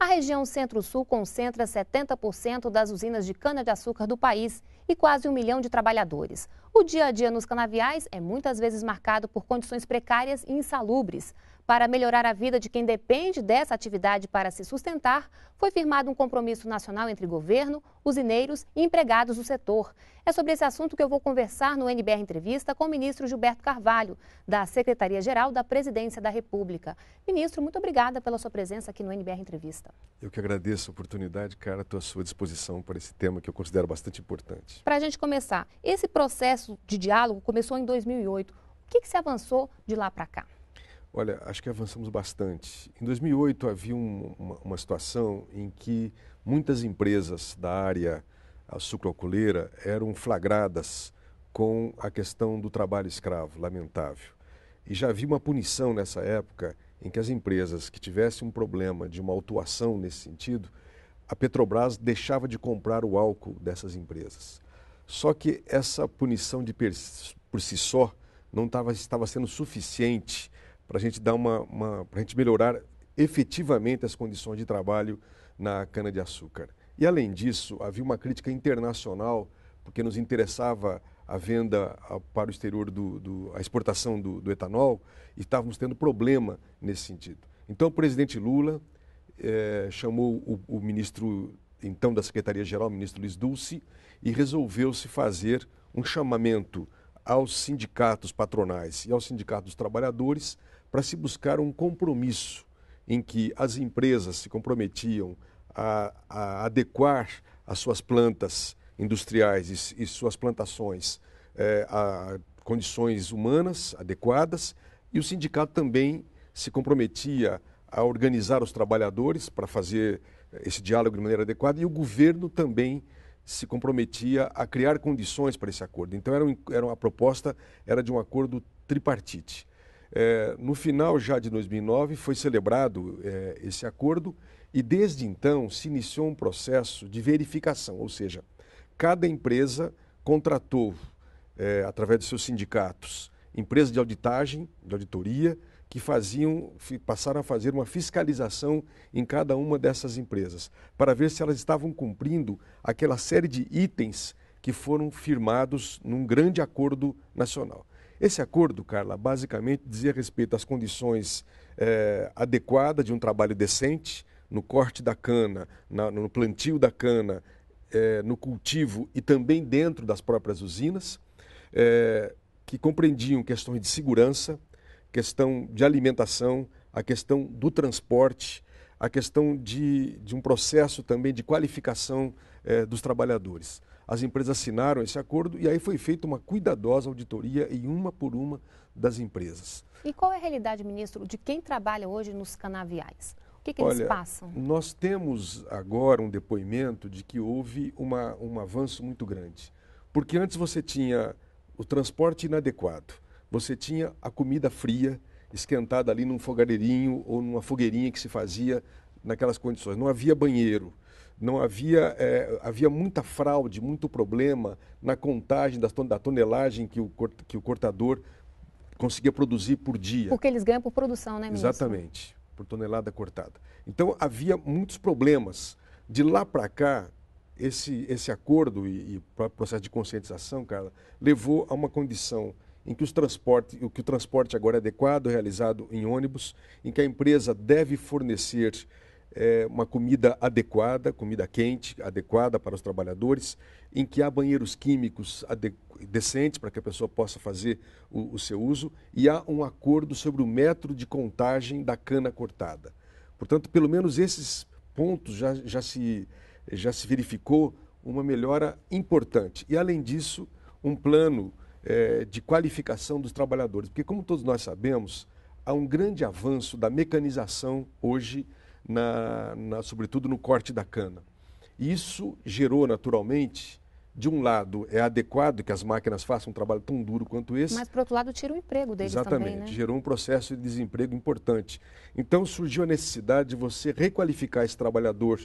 A região Centro-Sul concentra 70% das usinas de cana-de-açúcar do país e quase um milhão de trabalhadores. O dia a dia nos canaviais é muitas vezes marcado por condições precárias e insalubres. Para melhorar a vida de quem depende dessa atividade para se sustentar, foi firmado um compromisso nacional entre governo, usineiros e empregados do setor. É sobre esse assunto que eu vou conversar no NBR Entrevista com o ministro Gilberto Carvalho, da Secretaria-Geral da Presidência da República. Ministro, muito obrigada pela sua presença aqui no NBR Entrevista. Eu que agradeço a oportunidade, cara, estou à sua disposição para esse tema que eu considero bastante importante. Para a gente começar, esse processo de diálogo começou em 2008. O que, que se avançou de lá para cá? Olha, acho que avançamos bastante. Em 2008 havia um, uma, uma, situação em que muitas empresas da área sucroalcooleira eram flagradas com a questão do trabalho escravo, lamentável. E já havia uma punição nessa época em que as empresas que tivessem um problema de uma autuação nesse sentido, a Petrobras deixava de comprar o álcool dessas empresas. Só que essa punição de per, por si só não tava, estava sendo suficiente para a gente dar uma, uma para a gente melhorar efetivamente as condições de trabalho na cana de açúcar. E além disso, havia uma crítica internacional porque nos interessava a venda para o exterior do, do a exportação do, do, etanol e estávamos tendo problema nesse sentido. Então o presidente Lula eh, chamou o, o ministro então da Secretaria Geral, o ministro Luiz Dulce, e resolveu se fazer um chamamento aos sindicatos patronais e aos sindicatos trabalhadores para se buscar um compromisso em que as empresas se comprometiam a, a adequar as suas plantas industriais e, e suas plantações eh, a condições humanas adequadas e o sindicato também se comprometia a organizar os trabalhadores para fazer eh, esse diálogo de maneira adequada e o governo também se comprometia a criar condições para esse acordo. Então era, um, era uma proposta era de um acordo tripartite. É, no final já de 2009 foi celebrado é, esse acordo e desde então se iniciou um processo de verificação, ou seja, cada empresa contratou é, através de seus sindicatos empresa de auditagem, de auditoria, que faziam, passaram a fazer uma fiscalização em cada uma dessas empresas, para ver se elas estavam cumprindo aquela série de itens que foram firmados num grande acordo nacional. Esse acordo, Carla, basicamente dizia respeito às condições eh, adequadas de um trabalho decente no corte da cana, na, no plantio da cana, eh, no cultivo e também dentro das próprias usinas, eh, que compreendiam questões de segurança, questão de alimentação, a questão do transporte, a questão de, de um processo também de qualificação é, dos trabalhadores. As empresas assinaram esse acordo e aí foi feita uma cuidadosa auditoria em uma por uma das empresas. E qual é a realidade, ministro, de quem trabalha hoje nos canaviais? O que, que Olha, eles passam? Nós temos agora um depoimento de que houve uma, um avanço muito grande. Porque antes você tinha o transporte inadequado você tinha a comida fria, esquentada ali num fogareirinho ou numa fogueirinha que se fazia naquelas condições. Não havia banheiro, não havia, é, havia muita fraude, muito problema na contagem da, tonelagem que o, que o cortador conseguia produzir por dia. Porque eles ganham por produção, né, ministro? Exatamente, por tonelada cortada. Então havia muitos problemas. De lá para cá, esse, esse acordo e, e processo de conscientização, Carla, levou a uma condição em que, os transporte, que o transporte agora é adequado, realizado em ônibus, em que a empresa deve fornecer é, uma comida adequada, comida quente, adequada para os trabalhadores, em que há banheiros químicos decentes para que a pessoa possa fazer o, o seu uso, e há um acordo sobre o metro de contagem da cana cortada. Portanto, pelo menos esses pontos já, já, se, já se verificou uma melhora importante. E, além disso, um plano é, de qualificação dos trabalhadores. Porque, como todos nós sabemos, há um grande avanço da mecanização hoje, na, na, sobretudo no corte da cana. Isso gerou, naturalmente, de um lado, é adequado que as máquinas façam um trabalho tão duro quanto esse. Mas, por outro lado, tira o emprego deles Exatamente, também, né? gerou um processo de desemprego importante. Então, surgiu a necessidade de você requalificar esse trabalhador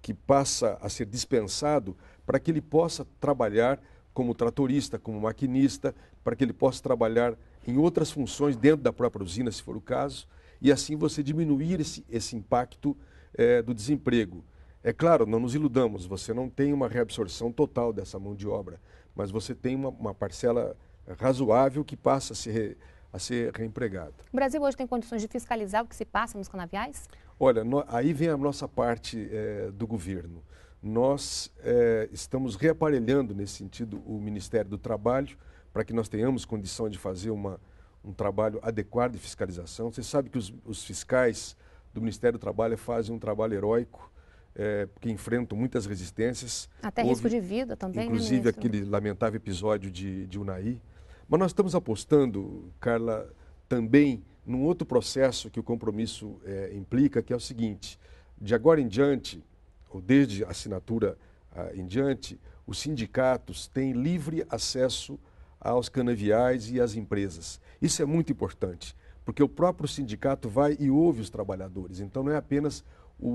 que passa a ser dispensado para que ele possa trabalhar como tratorista, como maquinista, para que ele possa trabalhar em outras funções dentro da própria usina, se for o caso, e assim você diminuir esse, esse impacto é, do desemprego. É claro, não nos iludamos, você não tem uma reabsorção total dessa mão de obra, mas você tem uma, uma parcela razoável que passa a ser, a ser reempregada. O Brasil hoje tem condições de fiscalizar o que se passa nos canaviais? Olha, no, aí vem a nossa parte é, do governo nós é, estamos reaparelhando nesse sentido o Ministério do Trabalho para que nós tenhamos condição de fazer uma, um trabalho adequado de fiscalização. Você sabe que os, os fiscais do Ministério do Trabalho fazem um trabalho heróico, é, que enfrentam muitas resistências. Até Houve, risco de vida também. Né, inclusive né, aquele lamentável episódio de, de Unai. Mas nós estamos apostando, Carla, também num outro processo que o compromisso é, implica, que é o seguinte: de agora em diante, ou desde a assinatura ah, em diante, os sindicatos têm livre acesso aos canaviais e às empresas. Isso é muito importante, porque o próprio sindicato vai e ouve os trabalhadores. Então, não é apenas o,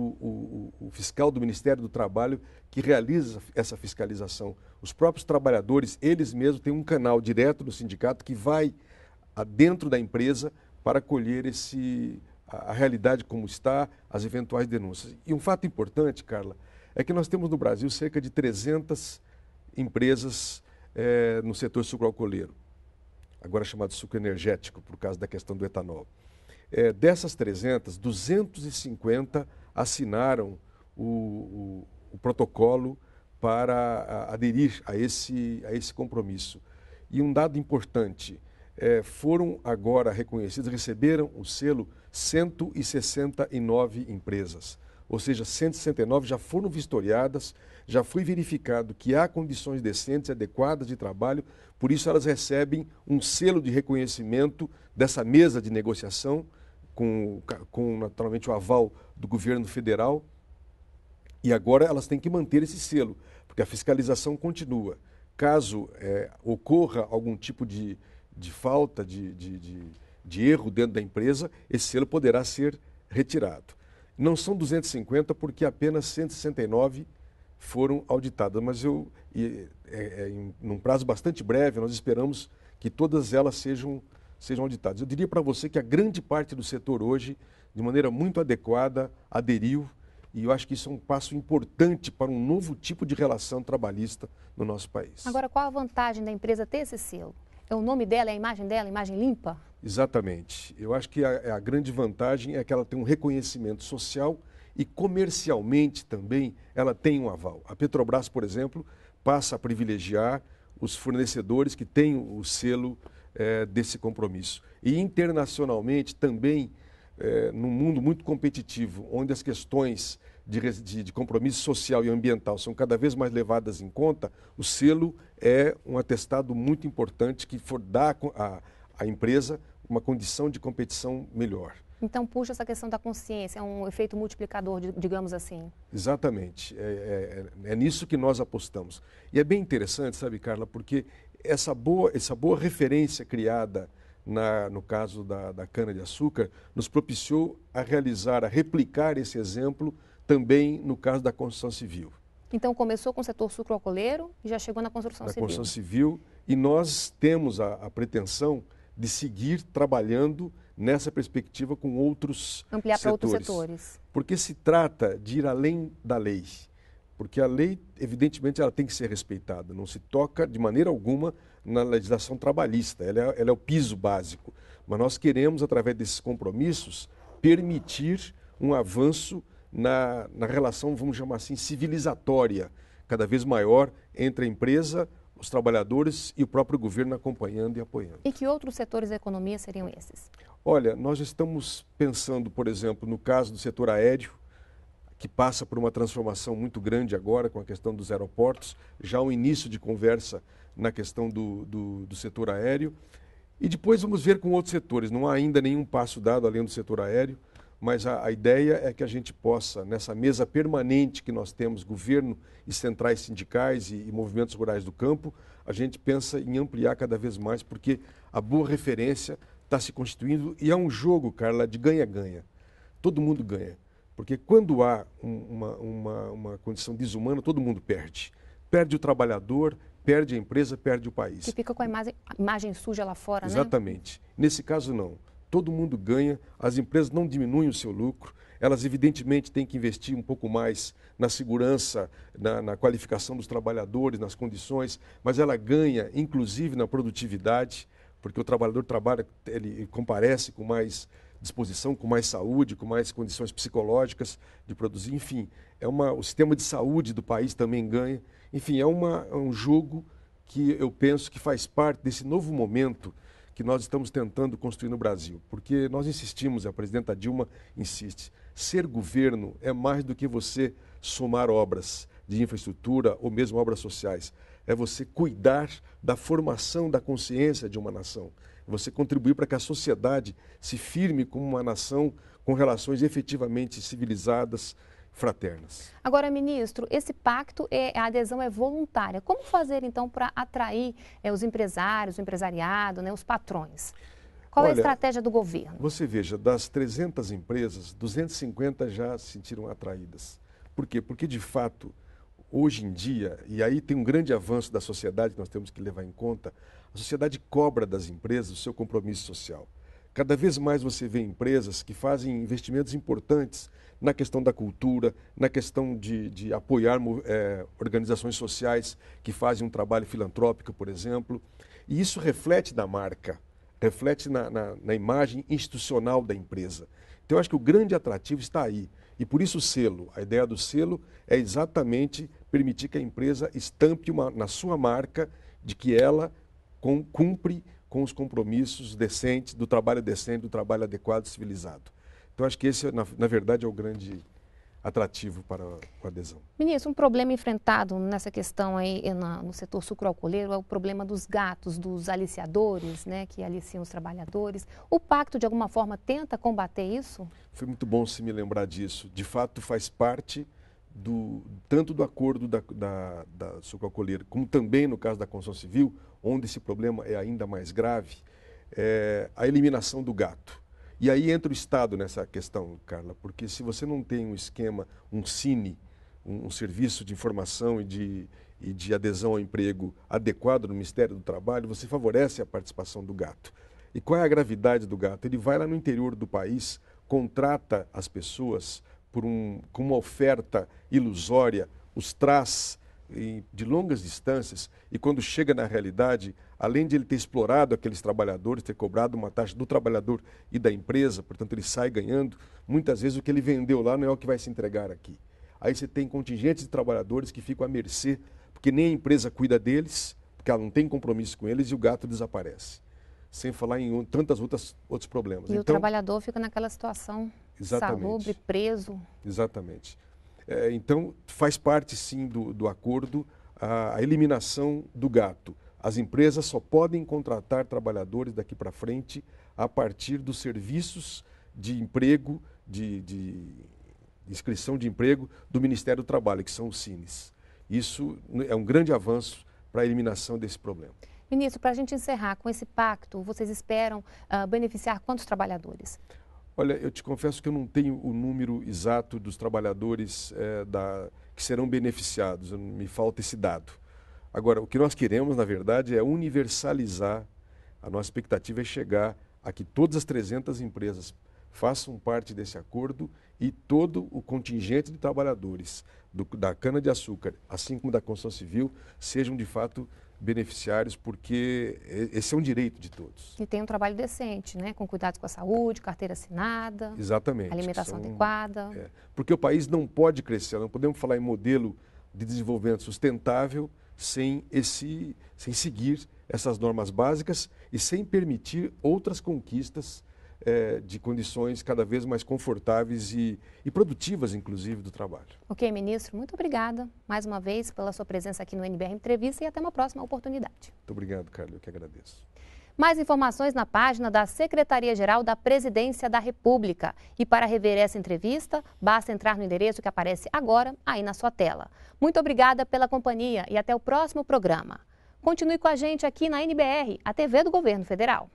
o, o, fiscal do Ministério do Trabalho que realiza essa fiscalização. Os próprios trabalhadores, eles mesmos, têm um canal direto do sindicato que vai dentro da empresa para colher esse a, realidade como está, as eventuais denúncias. E um fato importante, Carla, é que nós temos no Brasil cerca de 300 empresas é, no setor sucroalcooleiro, agora chamado suco energético, por causa da questão do etanol. É, dessas 300, 250 assinaram o, o, o protocolo para a, aderir a esse, a esse compromisso. E um dado importante, é, foram agora reconhecidas, receberam o selo 169 empresas. Ou seja, 169 já foram vistoriadas, já foi verificado que há condições decentes e adequadas de trabalho, por isso elas recebem um selo de reconhecimento dessa mesa de negociação, com, com naturalmente o aval do governo federal. E agora elas têm que manter esse selo, porque a fiscalização continua. Caso é, ocorra algum tipo de de falta de, de, de, de erro dentro da empresa, esse selo poderá ser retirado. Não são 250 porque apenas 169 foram auditadas, mas eu, e, é, é, em um prazo bastante breve, nós esperamos que todas elas sejam, sejam auditadas. Eu diria para você que a grande parte do setor hoje, de maneira muito adequada, aderiu, e eu acho que isso é um passo importante para um novo tipo de relação trabalhista no nosso país. Agora, qual a vantagem da empresa ter esse selo? É o nome dela, é a imagem dela, a imagem limpa? Exatamente. Eu acho que a, é a grande vantagem é que ela tem um reconhecimento social e comercialmente também ela tem um aval. A Petrobras, por exemplo, passa a privilegiar os fornecedores que têm o selo é, desse compromisso. E internacionalmente também, é, num mundo muito competitivo, onde as questões de, de, de, compromisso social e ambiental são cada vez mais levadas em conta, o selo é um atestado muito importante que for dá à empresa uma condição de competição melhor. Então puxa essa questão da consciência, é um efeito multiplicador, digamos assim. Exatamente. É, é, é nisso que nós apostamos. E é bem interessante, sabe, Carla, porque essa boa, essa boa referência criada na, no caso da, da cana-de-açúcar nos propiciou a realizar, a replicar esse exemplo também no caso da construção civil. Então começou com o setor sucroalcooleiro e já chegou na construção civil. Na construção civil e nós temos a, a, pretensão de seguir trabalhando nessa perspectiva com outros Ampliar para outros setores. Porque se trata de ir além da lei. Porque a lei, evidentemente, ela tem que ser respeitada. Não se toca de maneira alguma na legislação trabalhista. Ela é, ela é o piso básico. Mas nós queremos, através desses compromissos, permitir um avanço na, na relação, vamos chamar assim, civilizatória, cada vez maior entre a empresa, os trabalhadores e o próprio governo acompanhando e apoiando. E que outros setores da economia seriam esses? Olha, nós estamos pensando, por exemplo, no caso do setor aéreo, que passa por uma transformação muito grande agora com a questão dos aeroportos, já o um início de conversa na questão do, do, do, setor aéreo. E depois vamos ver com outros setores. Não há ainda nenhum passo dado além do setor aéreo mas a, a, ideia é que a gente possa, nessa mesa permanente que nós temos, governo e centrais sindicais e, e, movimentos rurais do campo, a gente pensa em ampliar cada vez mais, porque a boa referência está se constituindo e é um jogo, Carla, de ganha-ganha. Todo mundo ganha. Porque quando há um, uma, uma, uma condição desumana, todo mundo perde. Perde o trabalhador, perde a empresa, perde o país. Que fica com a imagem, a imagem suja lá fora, Exatamente. né? Exatamente. Nesse caso, não todo mundo ganha, as empresas não diminuem o seu lucro, elas evidentemente têm que investir um pouco mais na segurança, na, na qualificação dos trabalhadores, nas condições, mas ela ganha, inclusive, na produtividade, porque o trabalhador trabalha, ele comparece com mais disposição, com mais saúde, com mais condições psicológicas de produzir, enfim, é uma, o sistema de saúde do país também ganha, enfim, é, uma, é um jogo que eu penso que faz parte desse novo momento que nós estamos tentando construir no Brasil. Porque nós insistimos, a presidenta Dilma insiste, ser governo é mais do que você somar obras de infraestrutura ou mesmo obras sociais. É você cuidar da formação da consciência de uma nação. É você contribuir para que a sociedade se firme como uma nação com relações efetivamente civilizadas, fraternas. Agora, ministro, esse pacto, é, a adesão é voluntária. Como fazer, então, para atrair é, os empresários, o empresariado, né, os patrões? Qual Olha, é a estratégia do governo? Você veja, das 300 empresas, 250 já se sentiram atraídas. Por quê? Porque, de fato, hoje em dia, e aí tem um grande avanço da sociedade que nós temos que levar em conta, a sociedade cobra das empresas o seu compromisso social. Cada vez mais você vê empresas que fazem investimentos importantes na questão da cultura, na questão de, de apoiar é, organizações sociais que fazem um trabalho filantrópico, por exemplo. E isso reflete na marca, reflete na, na, na imagem institucional da empresa. Então, eu acho que o grande atrativo está aí. E por isso o selo, a ideia do selo é exatamente permitir que a empresa estampe uma, na sua marca de que ela com, cumpre com os compromissos decentes, do trabalho decente, do trabalho adequado, civilizado. Então, acho que esse, na, na verdade, é o grande atrativo para a adesão. Ministro, um problema enfrentado nessa questão aí eh, no setor sucroalcooleiro é o problema dos gatos, dos aliciadores, né, que aliciam os trabalhadores. O pacto, de alguma forma, tenta combater isso? Foi muito bom se me lembrar disso. De fato, faz parte do tanto do acordo da, da, da sucroalcooleira, como também no caso da construção civil, onde esse problema é ainda mais grave, é a eliminação do gato. E aí entra o Estado nessa questão, Carla, porque se você não tem um esquema, um cine, um, um serviço de informação e de, e de adesão ao emprego adequado no Ministério do Trabalho, você favorece a participação do gato. E qual é a gravidade do gato? Ele vai lá no interior do país, contrata as pessoas por um, com uma oferta ilusória, os traz de longas distâncias e quando chega na realidade, além de ele ter explorado aqueles trabalhadores, ter cobrado uma taxa do trabalhador e da empresa, portanto ele sai ganhando, muitas vezes o que ele vendeu lá não é o que vai se entregar aqui. Aí você tem contingentes de trabalhadores que ficam à mercê, porque nem a empresa cuida deles, porque ela não tem compromisso com eles e o gato desaparece. Sem falar em tantas outras outros problemas. E então, o trabalhador fica naquela situação exatamente. salubre, preso. Exatamente. É, então, faz parte sim do, do acordo a, a eliminação do gato. As empresas só podem contratar trabalhadores daqui para frente a partir dos serviços de emprego, de, de, inscrição de emprego do Ministério do Trabalho, que são os CINES. Isso é um grande avanço para a eliminação desse problema. Ministro, para a gente encerrar, com esse pacto, vocês esperam uh, beneficiar quantos trabalhadores? Olha, eu te confesso que eu não tenho o número exato dos trabalhadores é, da, que serão beneficiados, me falta esse dado. Agora, o que nós queremos, na verdade, é universalizar. A nossa expectativa é chegar a que todas as 300 empresas façam parte desse acordo e todo o contingente de trabalhadores do, da cana-de-açúcar, assim como da construção civil, sejam de fato beneficiários, porque esse é um direito de todos. E tem um trabalho decente, né? com cuidados com a saúde, carteira assinada, Exatamente, alimentação são, adequada. É, porque o país não pode crescer, não podemos falar em modelo de desenvolvimento sustentável sem, esse, sem seguir essas normas básicas e sem permitir outras conquistas é, de condições cada vez mais confortáveis e, e produtivas, inclusive, do trabalho. Ok, ministro, muito obrigada mais uma vez pela sua presença aqui no NBR Entrevista e até uma próxima oportunidade. Muito obrigado, Carlos, eu que agradeço. Mais informações na página da Secretaria-Geral da Presidência da República. E para rever essa entrevista, basta entrar no endereço que aparece agora aí na sua tela. Muito obrigada pela companhia e até o próximo programa. Continue com a gente aqui na NBR, a TV do Governo Federal.